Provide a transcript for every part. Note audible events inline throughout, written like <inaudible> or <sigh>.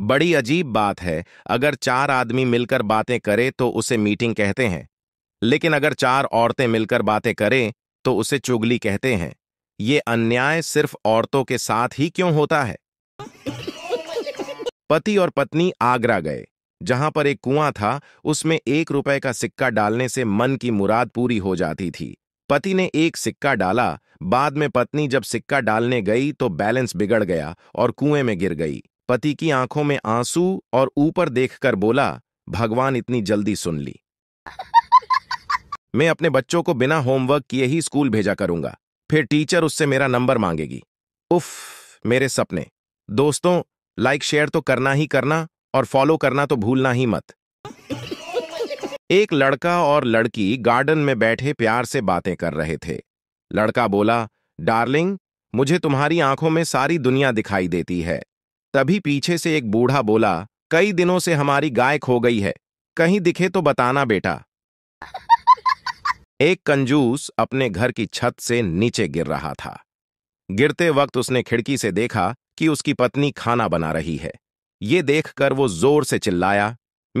बड़ी अजीब बात है अगर चार आदमी मिलकर बातें करें तो उसे मीटिंग कहते हैं लेकिन अगर चार औरतें मिलकर बातें करें तो उसे चुगली कहते हैं ये अन्याय सिर्फ औरतों के साथ ही क्यों होता है पति और पत्नी आगरा गए जहां पर एक कुआं था उसमें एक रुपए का सिक्का डालने से मन की मुराद पूरी हो जाती थी पति ने एक सिक्का डाला बाद में पत्नी जब सिक्का डालने गई तो बैलेंस बिगड़ गया और कुएं में गिर गई पति की आंखों में आंसू और ऊपर देखकर बोला भगवान इतनी जल्दी सुन ली मैं अपने बच्चों को बिना होमवर्क किए ही स्कूल भेजा करूंगा फिर टीचर उससे मेरा नंबर मांगेगी उफ मेरे सपने दोस्तों लाइक शेयर तो करना ही करना और फॉलो करना तो भूलना ही मत एक लड़का और लड़की गार्डन में बैठे प्यार से बातें कर रहे थे लड़का बोला डार्लिंग मुझे तुम्हारी आंखों में सारी दुनिया दिखाई देती है तभी पीछे से एक बूढ़ा बोला कई दिनों से हमारी गाय खो गई है कहीं दिखे तो बताना बेटा <laughs> एक कंजूस अपने घर की छत से नीचे गिर रहा था गिरते वक्त उसने खिड़की से देखा कि उसकी पत्नी खाना बना रही है ये देखकर वो जोर से चिल्लाया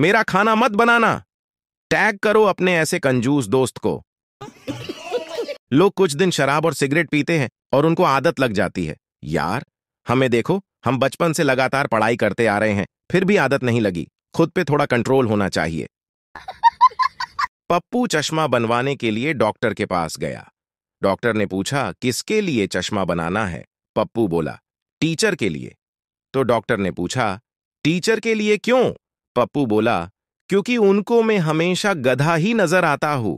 मेरा खाना मत बनाना टैग करो अपने ऐसे कंजूस दोस्त को लोग कुछ दिन शराब और सिगरेट पीते हैं और उनको आदत लग जाती है यार हमें देखो हम बचपन से लगातार पढ़ाई करते आ रहे हैं फिर भी आदत नहीं लगी खुद पे थोड़ा कंट्रोल होना चाहिए पप्पू चश्मा बनवाने के लिए डॉक्टर के पास गया डॉक्टर ने पूछा किसके लिए चश्मा बनाना है पप्पू बोला टीचर के लिए तो डॉक्टर ने पूछा टीचर के लिए क्यों पप्पू बोला क्योंकि उनको मैं हमेशा गधा ही नजर आता हूं